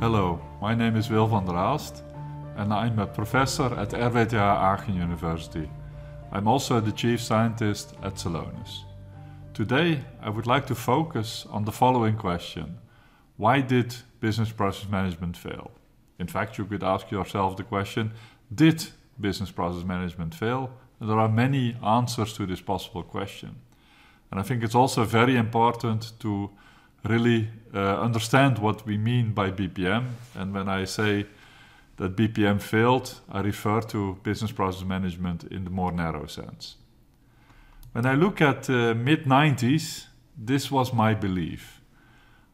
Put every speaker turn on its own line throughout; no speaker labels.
Hello, my name is Wil van der Haast and I'm a professor at RWTH Aachen University. I'm also the chief scientist at Salonis. Today I would like to focus on the following question. Why did business process management fail? In fact, you could ask yourself the question, did business process management fail? And there are many answers to this possible question. And I think it's also very important to really uh, understand what we mean by BPM. And when I say that BPM failed, I refer to business process management in the more narrow sense. When I look at the uh, mid 90s, this was my belief.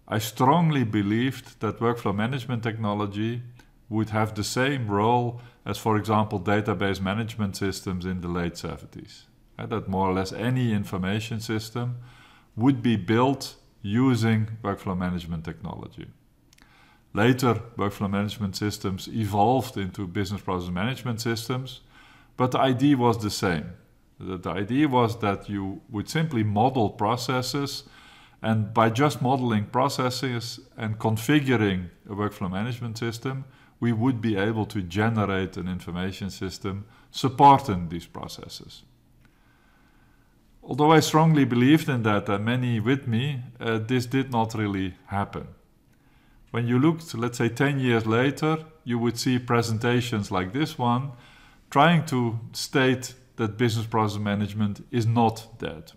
I strongly believed that workflow management technology would have the same role as, for example, database management systems in the late 70s. Uh, that more or less any information system would be built using workflow management technology. Later, workflow management systems evolved into business process management systems, but the idea was the same. The, idea was that you would simply model processes, and by just modeling processes and configuring a workflow management system, we would be able to generate an information system supporting these processes although I strongly believed in that, and many with me, uh, this did not really happen. When you looked, let's say 10 years later, you would see presentations like this one trying to state that business process management is not dead.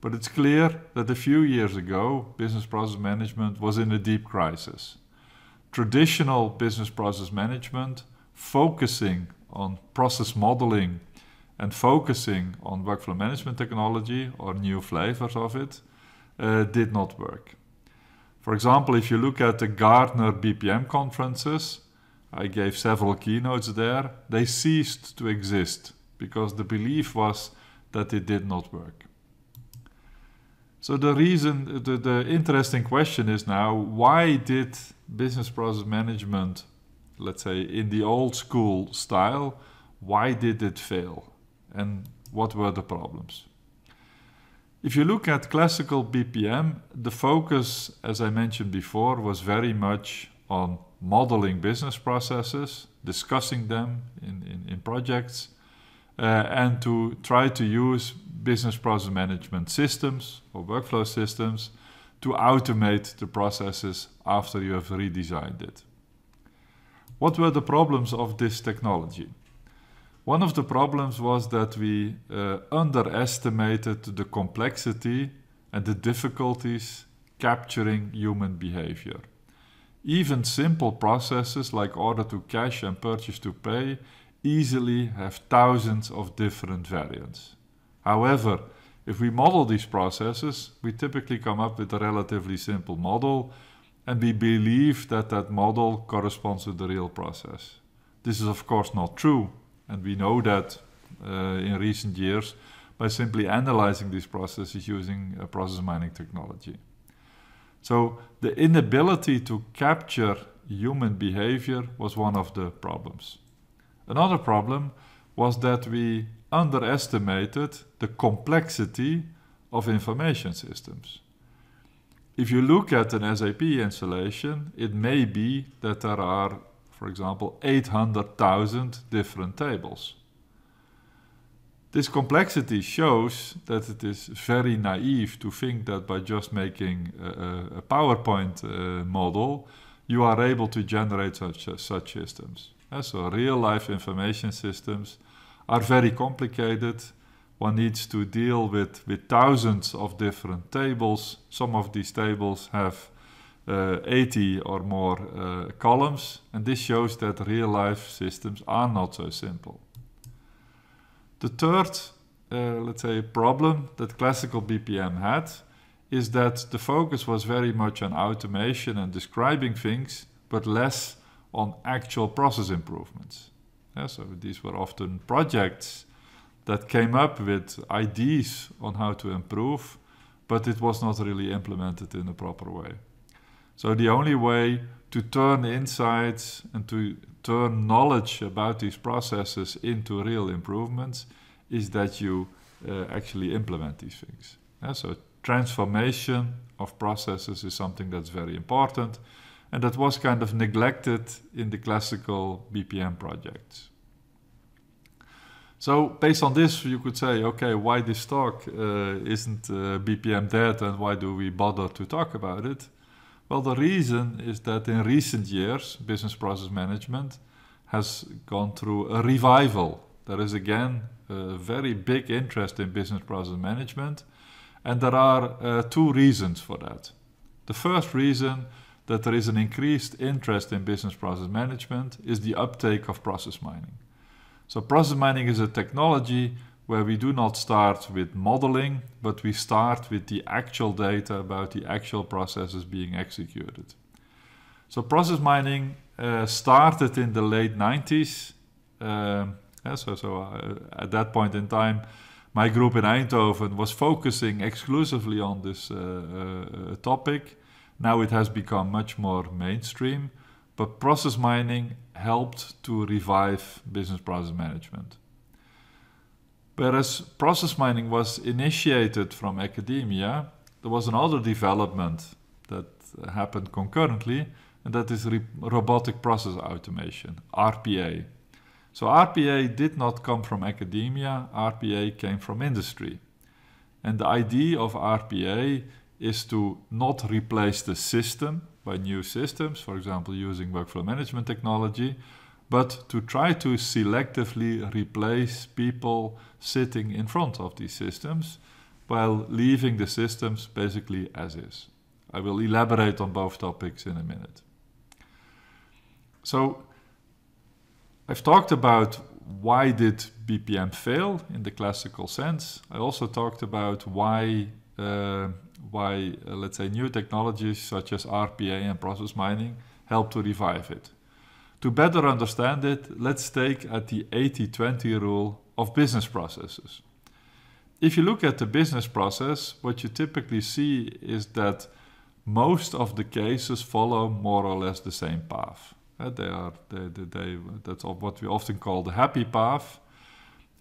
But it's clear that a few years ago, business process management was in a deep crisis. Traditional business process management, focusing on process modeling and focusing on workflow management technology or new flavors of it uh, did not work. For example, if you look at the Gartner BPM conferences, I gave several keynotes there, they ceased to exist because the belief was that it did not work. So the reason, the, the interesting question is now, why did business process management, let's say in the old school style, why did it fail? and what were the problems. If you look at classical BPM, the focus, as I mentioned before, was very much on modeling business processes, discussing them in, in, in projects, uh, and to try to use business process management systems or workflow systems to automate the processes after you have redesigned it. What were the problems of this technology? One of the problems was that we uh, underestimated the complexity and the difficulties capturing human behavior. Even simple processes like order to cash and purchase to pay easily have thousands of different variants. However, if we model these processes, we typically come up with a relatively simple model and we believe that that model corresponds to the real process. This is of course not true. And we know that uh, in recent years by simply analyzing these processes using uh, process mining technology. So the inability to capture human behavior was one of the problems. Another problem was that we underestimated the complexity of information systems. If you look at an SAP installation, it may be that there are for example, 800,000 different tables. This complexity shows that it is very naive to think that by just making a, a PowerPoint uh, model, you are able to generate such, uh, such systems. Uh, so real-life information systems are very complicated. One needs to deal with, with thousands of different tables. Some of these tables have uh, 80 or more uh, columns, and this shows that real-life systems are not so simple. The third, uh, let's say, problem that classical BPM had is that the focus was very much on automation and describing things, but less on actual process improvements. Yeah, so these were often projects that came up with ideas on how to improve, but it was not really implemented in a proper way. So the only way to turn insights and to turn knowledge about these processes into real improvements is that you uh, actually implement these things. Yeah, so transformation of processes is something that's very important and that was kind of neglected in the classical BPM projects. So based on this, you could say, okay, why this talk uh, isn't uh, BPM dead and why do we bother to talk about it? Well, the reason is that in recent years, business process management has gone through a revival. There is again a very big interest in business process management, and there are uh, two reasons for that. The first reason that there is an increased interest in business process management is the uptake of process mining. So, process mining is a technology where we do not start with modeling, but we start with the actual data about the actual processes being executed. So process mining uh, started in the late 90s. Uh, um, so so uh, at that point in time, my group in Eindhoven was focusing exclusively on this uh, uh, topic. Now it has become much more mainstream, but process mining helped to revive business process management. Whereas process mining was initiated from academia, there was another development that happened concurrently, and that is robotic process automation, RPA. So RPA did not come from academia, RPA came from industry. And the idea of RPA is to not replace the system by new systems, for example, using workflow management technology, but to try to selectively replace people sitting in front of these systems while leaving the systems basically as is. I will elaborate on both topics in a minute. So I've talked about why did BPM fail in the classical sense. I also talked about why, uh, why uh, let's say, new technologies such as RPA and process mining help to revive it. To better understand it, let's take at the 80-20 rule of business processes. If you look at the business process, what you typically see is that most of the cases follow more or less the same path. Uh, they are, they, they, they, that's what we often call the happy path.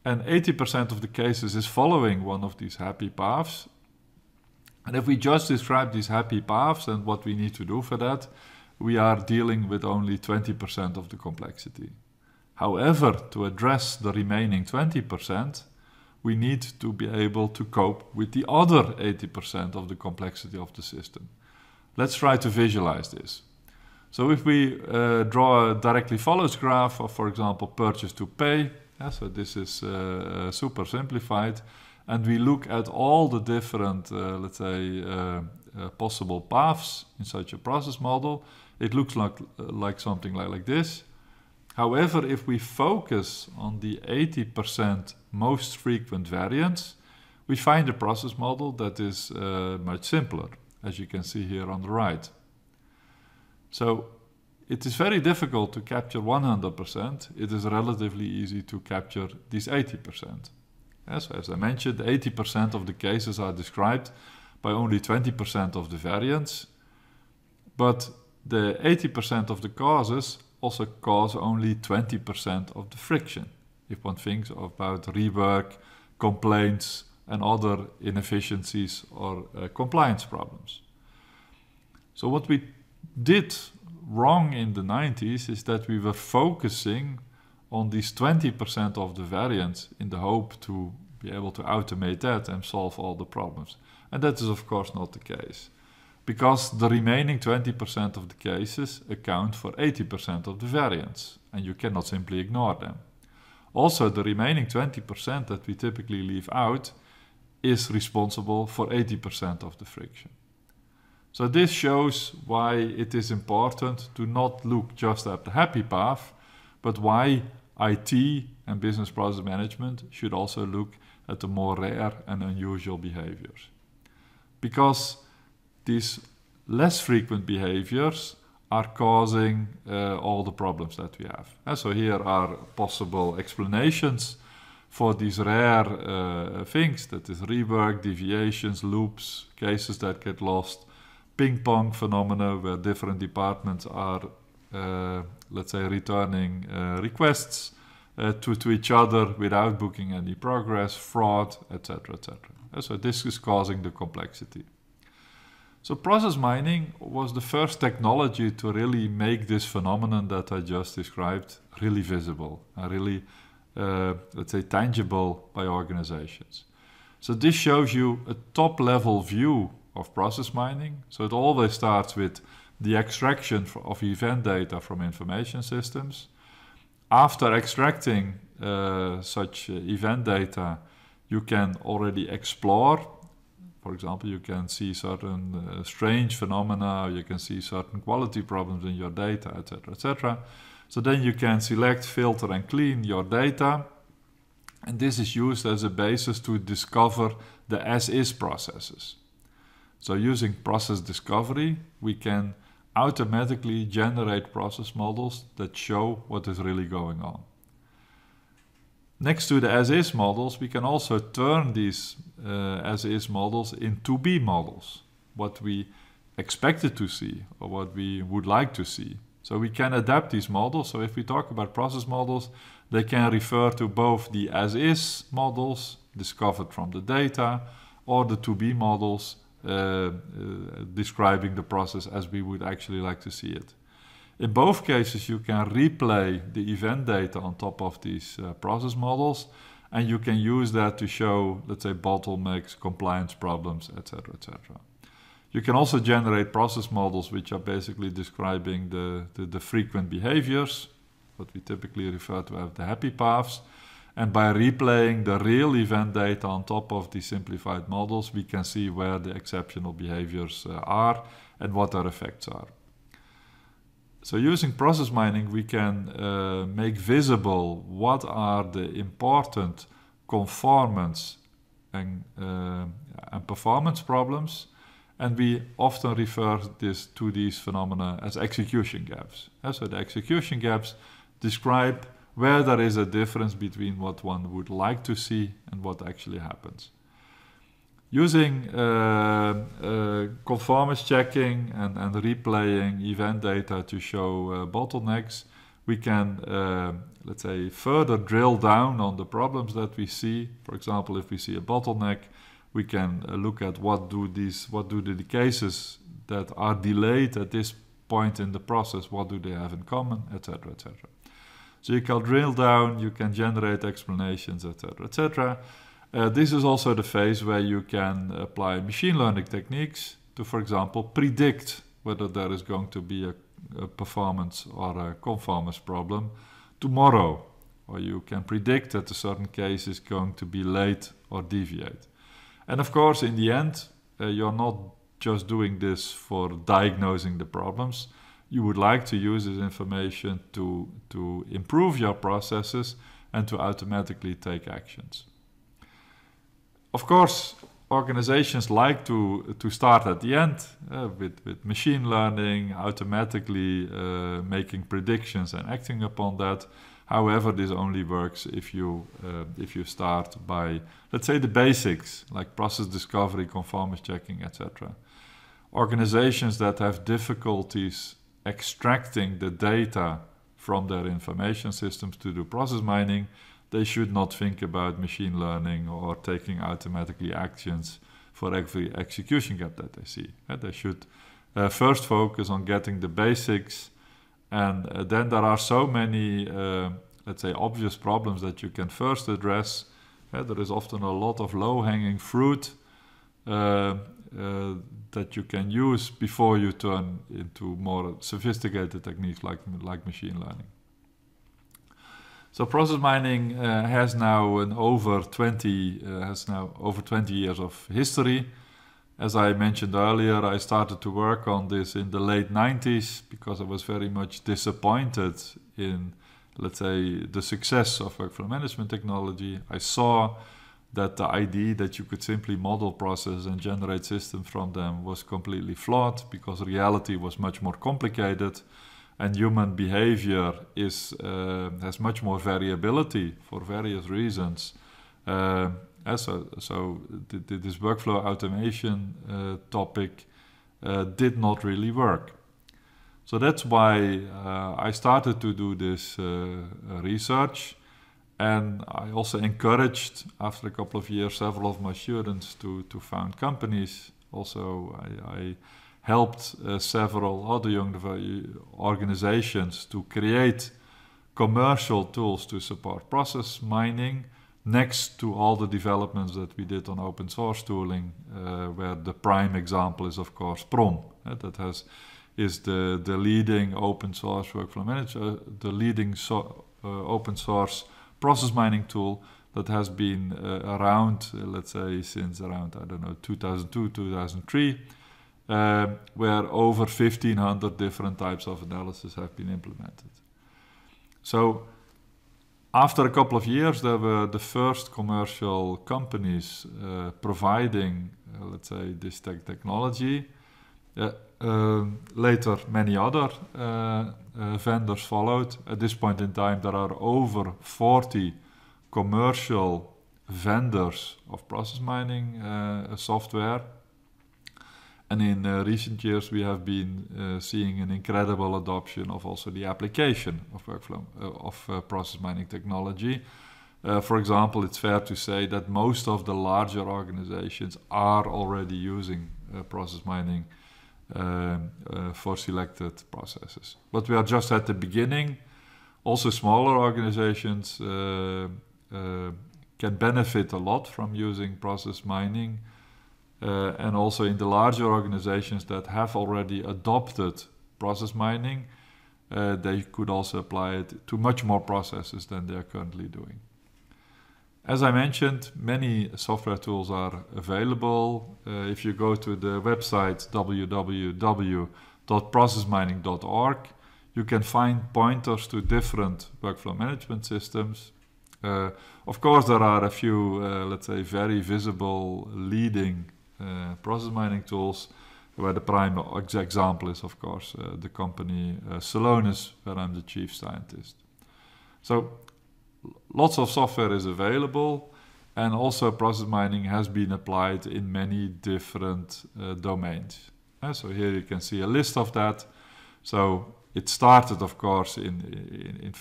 And 80% of the cases is following one of these happy paths. And if we just describe these happy paths and what we need to do for that, we are dealing with only 20% of the complexity. However, to address the remaining 20%, we need to be able to cope with the other 80% of the complexity of the system. Let's try to visualize this. So if we uh, draw a directly follows graph of, for example, purchase to pay, yeah, so this is uh, uh super simplified, and we look at all the different, uh, let's say, uh, uh, possible paths in such a process model, it looks like, like something like, like this. However, if we focus on the 80% most frequent variants, we find a process model that is uh, much simpler, as you can see here on the right. So it is very difficult to capture 100%. It is relatively easy to capture these 80%. Yeah, as I mentioned, 80% of the cases are described by only 20% of the variants. But the 80% of the causes also cause only 20% of the friction. If one thinks about rework, complaints, and other inefficiencies or uh, compliance problems. So, what we did wrong in the 90s is that we were focusing on these 20% of the variance in the hope to be able to automate that and solve all the problems. And that is, of course, not the case because the remaining 20% of the cases account for 80% of the variance, and you cannot simply ignore them. Also, the remaining 20% that we typically leave out is responsible for 80% of the friction. So this shows why it is important to not look just at the happy path, but why IT and business process management should also look at the more rare and unusual behaviors. Because these less frequent behaviors are causing uh, all the problems that we have. And uh, so here are possible explanations for these rare uh, things, that is rework, deviations, loops, cases that get lost, ping pong phenomena where different departments are, uh, let's say, returning uh, requests uh, to, to each other without booking any progress, fraud, etc., etc. So this is causing the complexity. So process mining was the first technology to really make this phenomenon that I just described really visible and uh, really, uh, let's say, tangible by organizations. So this shows you a top level view of process mining. So it always starts with the extraction of event data from information systems. After extracting uh, such uh, event data, you can already explore for example, you can see certain uh, strange phenomena, you can see certain quality problems in your data, etc., etc. So then you can select, filter, and clean your data. And this is used as a basis to discover the as-is processes. So using process discovery, we can automatically generate process models that show what is really going on. Next to the as-is models, we can also turn these uh, as-is models into B models, what we expected to see or what we would like to see. So we can adapt these models. So if we talk about process models, they can refer to both the as-is models discovered from the data or the to-be models uh, uh, describing the process as we would actually like to see it. In both cases, you can replay the event data on top of these uh, process models, and you can use that to show, let's say, bottlenecks, compliance problems, etc., etc. You can also generate process models which are basically describing the, the, the frequent behaviors, what we typically refer to as the happy paths. And by replaying the real event data on top of the simplified models, we can see where the exceptional behaviors uh, are and what their effects are. So using process mining, we can uh, make visible what are the important conformance and, uh, and, performance problems. And we often refer this to these phenomena as execution gaps. Uh, so the execution gaps describe where there is a difference between what one would like to see and what actually happens using uh, uh, conformance checking and, and replaying event data to show uh, bottlenecks, we can, let's say, further drill down on the problems that we see. For example, if we see a bottleneck, we can look at what do these, what do the cases that are delayed at this point in the process, what do they have in common, etc., etc. So you can drill down, you can generate explanations, etc., etc. Uh, this is also the phase where you can apply machine learning techniques to, for example, predict whether there is going to be a, a performance or a conformance problem tomorrow. Or you can predict that a certain case is going to be late or deviate. And of course, in the end, uh, you're not just doing this for diagnosing the problems. You would like to use this information to, to improve your processes and to automatically take actions. Of course, organizations like to to start at the end uh, with with machine learning, automatically uh, making predictions and acting upon that. However, this only works if you uh, if you start by let's say the basics like process discovery, conformance checking, etc. Organizations that have difficulties extracting the data from their information systems to do process mining they should not think about machine learning or taking automatically actions for every execution gap that they see. they should uh, first focus on getting the basics, and uh, then there are so many, uh, let's say, obvious problems that you can first address. there is often a lot of low-hanging fruit uh, uh, that you can use before you turn into more sophisticated techniques like like machine learning. So process mining uh, has now an over 20 uh, has now over 20 years of history. As I mentioned earlier, I started to work on this in the late 90s because I was very much disappointed in let's say the success of workflow management technology. I saw that the idea that you could simply model processes and generate systems from them was completely flawed because reality was much more complicated and human behavior is uh, has much more variability for various reasons. Uh, eh, so, so this workflow automation uh, topic uh, did not really work. So that's why uh, I started to do this uh, research, and I also encouraged, after a couple of years, several of my students to to found companies. Also, I, I helped uh, several other young organizations to create commercial tools to support process mining next to all the developments that we did on open source tooling uh, where the prime example is of course prom uh, that has is the the leading open source workflow manager the leading so, uh, open source process mining tool that has been uh, around uh, let's say since around i don't know 2002 2003 uh, where over 1500 different types of analysis have been implemented. So after a couple of years, there were the first commercial companies uh, providing, uh, let's say, this tech technology. Uh, um, later, many other uh, vendors followed. At this point in time, there are over 40 commercial vendors of process mining software and in uh, recent years, we have been uh, seeing an incredible adoption of also the application of workflow uh, of uh, process mining technology. Uh, for example, it's fair to say that most of the larger organizations are already using uh, process mining um, for selected processes. But we are just at the beginning. Also, smaller organizations can benefit a lot from using process mining uh, and also in the larger organizations that have already adopted process mining, uh, they could also apply it to much more processes than they are currently doing. As I mentioned, many software tools are available. Uh, if you go to the website www.processmining.org, you can find pointers to different workflow management systems. Uh, of course, there are a few, uh, let's say, very visible leading uh, process mining tools, where the prime example is, of course, uh, the company uh, Salonis, where I'm the chief scientist. So lots of software is available and also process mining has been applied in many different uh, domains. Uh, so here you can see a list of that. So it started, of course, in, in, in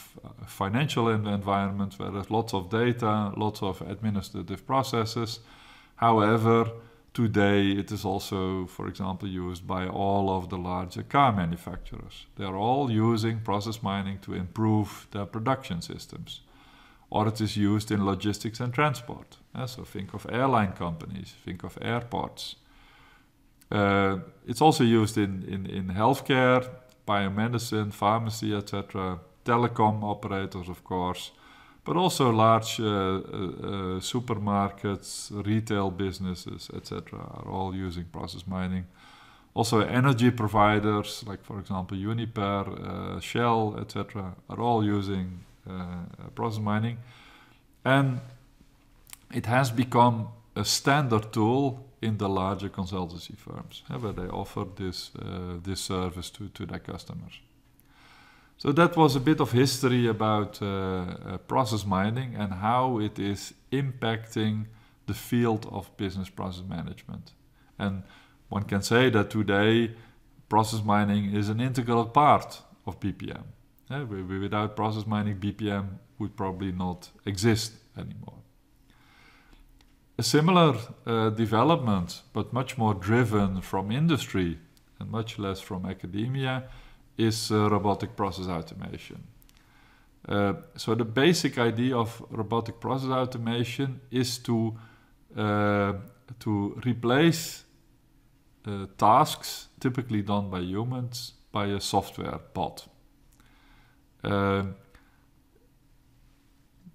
financial environment where there's lots of data, lots of administrative processes. However, today it is also, for example, used by all of the larger car manufacturers. They are all using process mining to improve their production systems. Or it is used in logistics and transport. Uh, so think of airline companies, think of airports. Uh, it's also used in, in, in healthcare, biomedicine, pharmacy, etc., telecom operators, of course but also large uh, uh, uh, supermarkets, retail businesses, etc., are all using process mining. Also, energy providers, like for example Uniper, Shell, etc., are all using process mining, and it has become a standard tool in the larger consultancy firms, where they offer this uh, this service to, to their customers. So that was a bit of history about uh, uh, process mining and how it is impacting the field of business process management. And one can say that today process mining is an integral part of BPM. Yeah, without process mining, BPM would probably not exist anymore. A similar uh, development, but much more driven from industry and much less from academia, is uh, robotic process automation. Uh, so the basic idea of robotic process automation is to uh, to replace uh, tasks typically done by humans by a software bot. Um,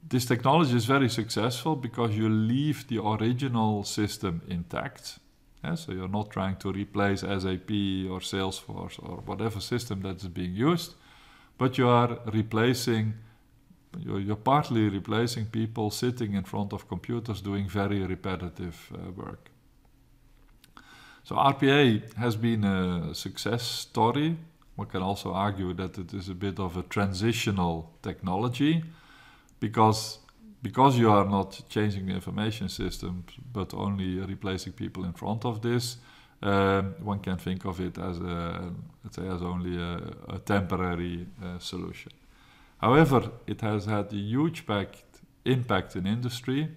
this technology is very successful because you leave the original system intact. Yeah, so you're not trying to replace SAP or Salesforce or whatever system that is being used, but you are replacing, you're, you're partly replacing people sitting in front of computers doing very repetitive uh, work. So RPA has been a success story. One can also argue that it is a bit of a transitional technology because because you are not changing the information system, but only replacing people in front of this, um, one can think of it as a, let's say as only a, a temporary uh, solution. However, it has had a huge impact in industry,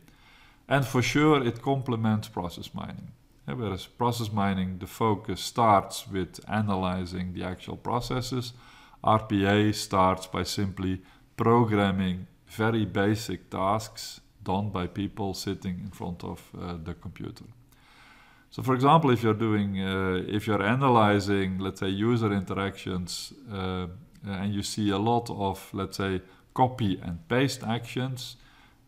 and for sure it complements process mining. Yeah, whereas process mining, the focus starts with analyzing the actual processes, RPA starts by simply programming very basic tasks done by people sitting in front of uh, the computer. So for example, if you're doing, uh, if you're analyzing, let's say, user interactions, uh, and you see a lot of, let's say, copy and paste actions,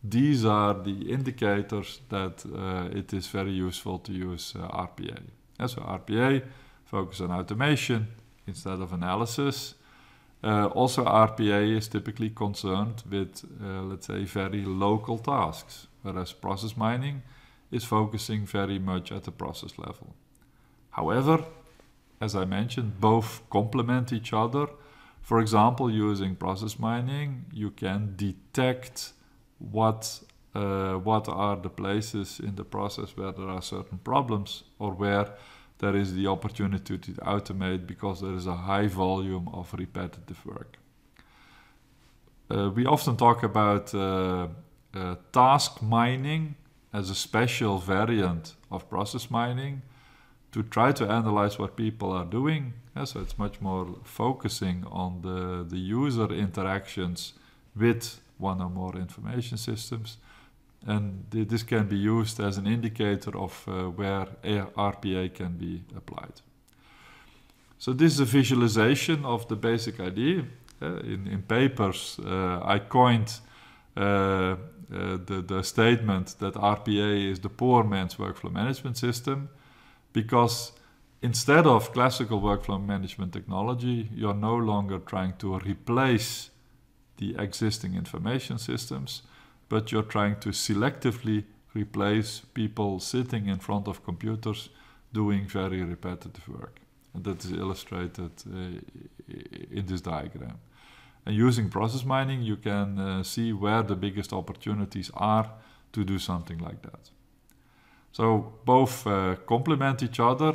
these are the indicators that uh, it is very useful to use uh, RPA. And so RPA, focus on automation instead of analysis, uh, also, RPA is typically concerned with, uh, let's say, very local tasks, whereas process mining is focusing very much at the process level. However, as I mentioned, both complement each other. For example, using process mining, you can detect what, uh, what are the places in the process where there are certain problems or where there is the opportunity to automate because there is a high volume of repetitive work. Uh, we often talk about uh, uh, task mining as a special variant of process mining to try to analyze what people are doing. Yeah, so it's much more focusing on the, the user interactions with one or more information systems and th this can be used as an indicator of uh, where RPA can be applied. So this is a visualization of the basic idea. Uh, in, in, papers, uh, I coined uh, uh, the, the, statement that RPA is the poor man's workflow management system because instead of classical workflow management technology, you're no longer trying to replace the existing information systems, but you're trying to selectively replace people sitting in front of computers doing very repetitive work. And that is illustrated uh, in this diagram. And using process mining, you can uh, see where the biggest opportunities are to do something like that. So both uh, complement each other.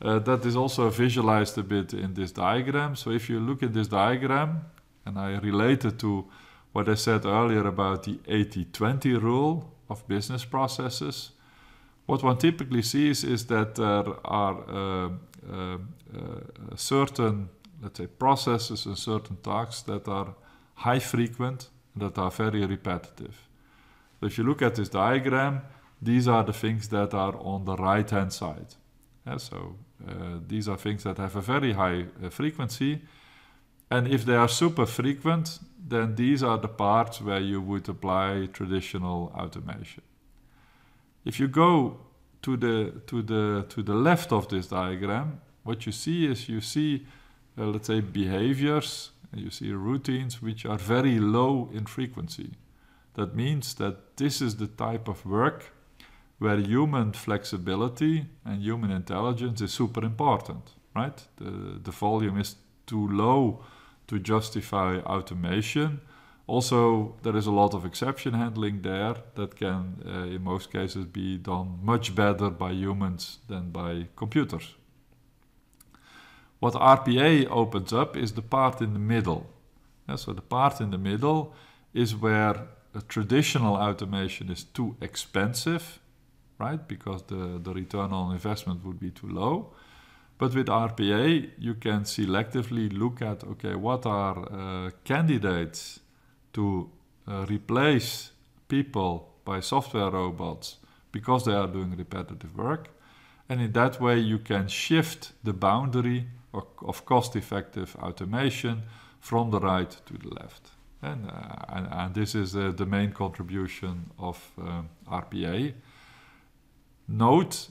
Uh, that is also visualized a bit in this diagram. So if you look at this diagram, and I relate it to what I said earlier about the 80-20 rule of business processes, what one typically sees is that there are uh, uh, uh, certain, let's say, processes and certain tasks that are high frequent, and that are very repetitive. So if you look at this diagram, these are the things that are on the right hand side. Yeah, so uh, these are things that have a very high uh, frequency and if they are super frequent, then these are the parts where you would apply traditional automation. If you go to the, to the, to the left of this diagram, what you see is you see, uh, let's say, behaviors, you see routines which are very low in frequency. That means that this is the type of work where human flexibility and human intelligence is super important, right? The, the volume is too low to justify automation. Also, there is a lot of exception handling there that can, uh, in most cases, be done much better by humans than by computers. What RPA opens up is the part in the middle. Yeah, so, the part in the middle is where traditional automation is too expensive, right? Because the, the return on investment would be too low. But with RPA, you can selectively look at okay, what are uh, candidates to uh, replace people by software robots because they are doing repetitive work. And in that way, you can shift the boundary of, of cost effective automation from the right to the left. And, uh, and, and, this is uh, the main contribution of uh, RPA. Note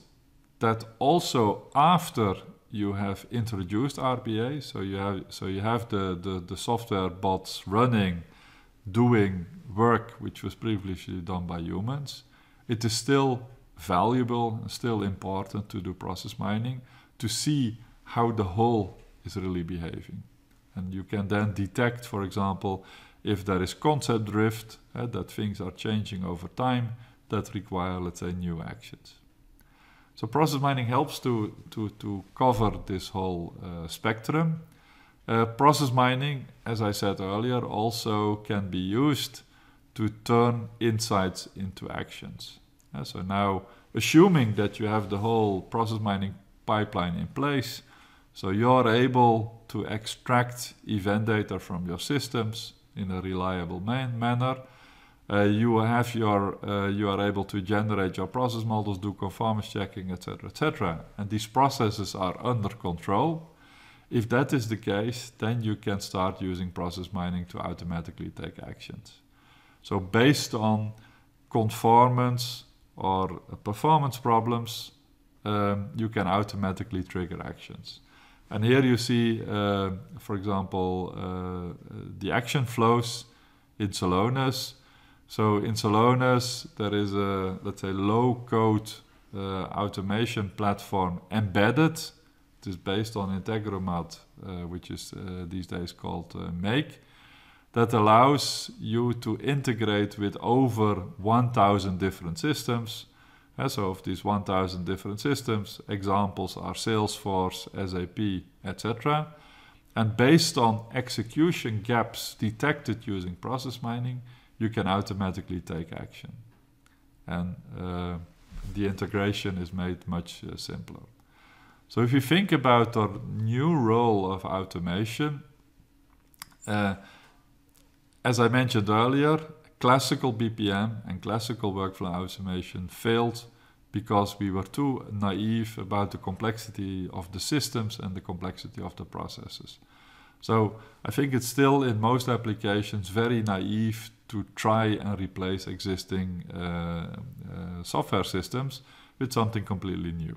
that also after you have introduced RPA, so you have so you have the, the, the software bots running, doing work which was previously done by humans. It is still valuable and still important to do process mining to see how the whole is really behaving. And you can then detect, for example, if there is concept drift, uh, that things are changing over time that require, let's say, new actions. So process mining helps to, to, to cover this whole uh, spectrum. Uh, process mining, as I said earlier, also can be used to turn insights into actions. Uh, so now, assuming that you have the whole process mining pipeline in place, so you're able to extract event data from your systems in a reliable man manner, uh, you have your uh, you are able to generate your process models do conformance checking etc etc and these processes are under control if that is the case then you can start using process mining to automatically take actions so based on conformance or performance problems um, you can automatically trigger actions and here you see uh, for example uh, the action flows in Salonas so in Solonis, there is a, let's say, low-code uh, automation platform embedded. It is based on Integromat, uh, which is uh, these days called uh, Make, that allows you to integrate with over 1,000 different systems. And so of these 1,000 different systems, examples are Salesforce, SAP, etc. And based on execution gaps detected using process mining, you can automatically take action. And uh, the integration is made much uh, simpler. So if you think about the new role of automation, uh, as I mentioned earlier, classical BPM and classical workflow automation failed because we were too naive about the complexity of the systems and the complexity of the processes. So I think it's still in most applications very naive to try and replace existing uh, uh, software systems with something completely new.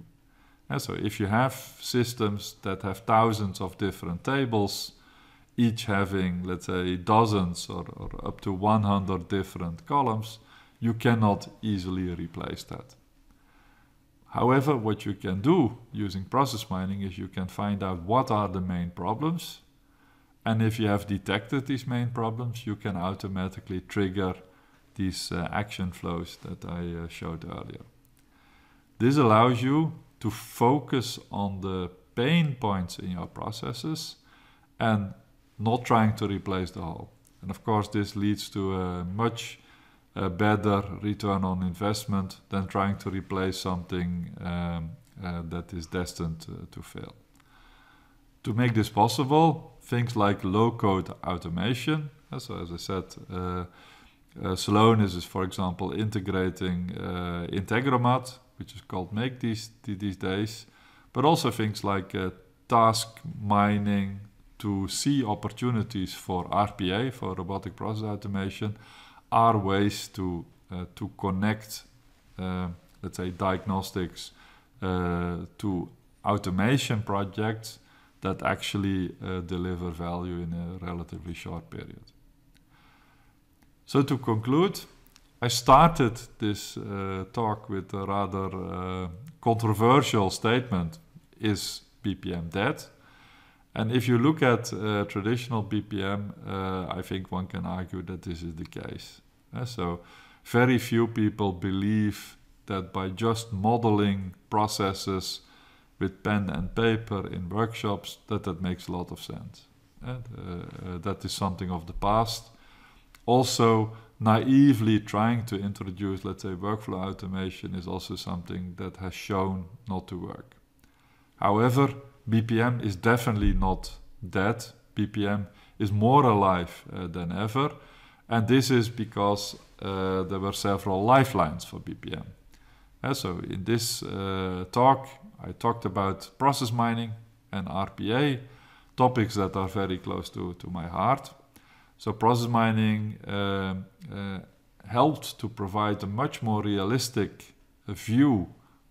And so if you have systems that have thousands of different tables, each having, let's say, dozens or, or, up to 100 different columns, you cannot easily replace that. However, what you can do using process mining is you can find out what are the main problems and if you have detected these main problems, you can automatically trigger these uh, action flows that I uh, showed earlier. This allows you to focus on the pain points in your processes and not trying to replace the whole. And of course, this leads to a much better return on investment than trying to replace something um, uh, that is destined uh, to fail. To make this possible, things like low-code automation. So as I said, uh, uh, is, for example, integrating uh, Integromat, which is called Make these these days, but also things like uh, task mining to see opportunities for RPA, for robotic process automation, are ways to uh, to connect, uh, let's say, diagnostics uh, to automation projects that actually uh, deliver value in a relatively short period. So to conclude, I started this uh, talk with a rather uh, controversial statement, is BPM dead? And if you look at uh, traditional BPM, uh, I think one can argue that this is the case. Uh, so very few people believe that by just modeling processes with pen and paper in workshops, that that makes a lot of sense. And, eh, uh, uh, that is something of the past. Also, naively trying to introduce, let's say, workflow automation is also something that has shown not to work. However, BPM is definitely not dead. BPM is more alive uh, than ever. And this is because uh, there were several lifelines for BPM. Uh, so in this talk, I talked about process mining and RPA, topics that are very close to, to my heart. So process mining uh, uh, helped to provide a much more realistic view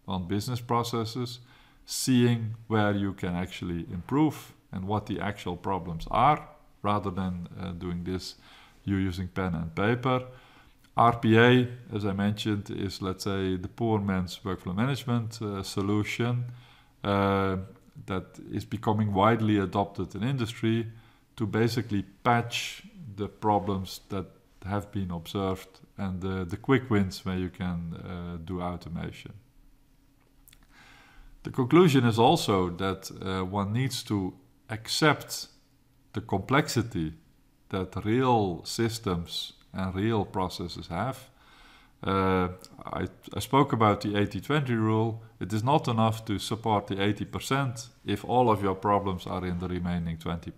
on business processes, seeing where you can actually improve and what the actual problems are, rather than uh, doing this, you using pen and paper. RPA, as I mentioned, is let's say the poor man's workflow management uh, solution uh, that is becoming widely adopted in industry to basically patch the problems that have been observed and uh, the quick wins where you can uh, do automation. The conclusion is also that uh, one needs to accept the complexity that real systems and real processes have. Uh, I, I, spoke about the 80-20 rule. It is not enough to support the 80% if all of your problems are in the remaining 20%.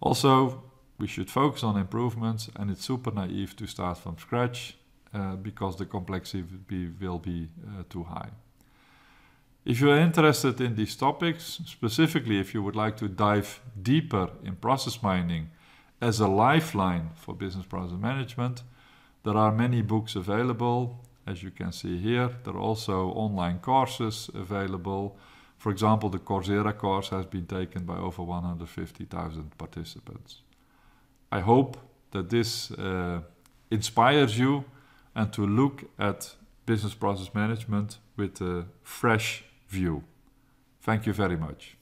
Also, we should focus on improvements and it's super naive to start from scratch uh, because the complexity will be uh, too high. If you are interested in these topics, specifically if you would like to dive deeper in process mining as a lifeline for business process management. There are many books available, as you can see here. There are also online courses available. For example, the Coursera course has been taken by over 150,000 participants. I hope that this uh, inspires you and to look at business process management with a fresh view. Thank you very much.